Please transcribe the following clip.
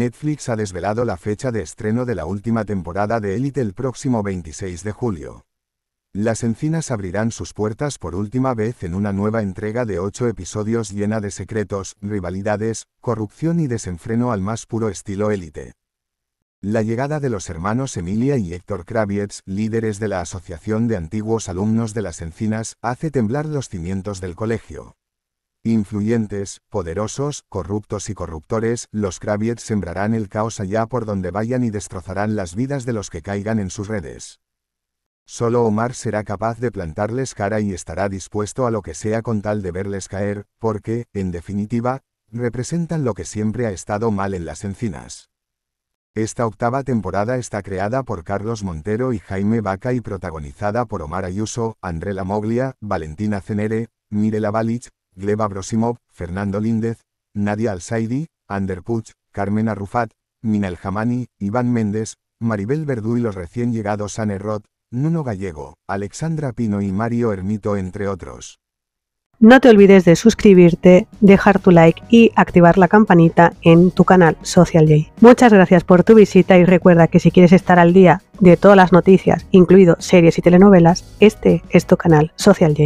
Netflix ha desvelado la fecha de estreno de la última temporada de Elite el próximo 26 de julio. Las encinas abrirán sus puertas por última vez en una nueva entrega de ocho episodios llena de secretos, rivalidades, corrupción y desenfreno al más puro estilo élite. La llegada de los hermanos Emilia y Héctor Kravitz, líderes de la Asociación de Antiguos Alumnos de las Encinas, hace temblar los cimientos del colegio. Influyentes, poderosos, corruptos y corruptores, los Kraviet sembrarán el caos allá por donde vayan y destrozarán las vidas de los que caigan en sus redes. Solo Omar será capaz de plantarles cara y estará dispuesto a lo que sea con tal de verles caer, porque, en definitiva, representan lo que siempre ha estado mal en las encinas. Esta octava temporada está creada por Carlos Montero y Jaime Vaca y protagonizada por Omar Ayuso, André Moglia, Valentina Cenere, Mirela Balich, Gleba Brosimov, Fernando Líndez, Nadia Alsaidi, Ander Puch, Carmen Arrufat, Minel Jamani, Iván Méndez, Maribel Verdú y los recién llegados Anne Roth, Nuno Gallego, Alexandra Pino y Mario Ermito, entre otros. No te olvides de suscribirte, dejar tu like y activar la campanita en tu canal Social Muchas gracias por tu visita y recuerda que si quieres estar al día de todas las noticias, incluido series y telenovelas, este es tu canal Social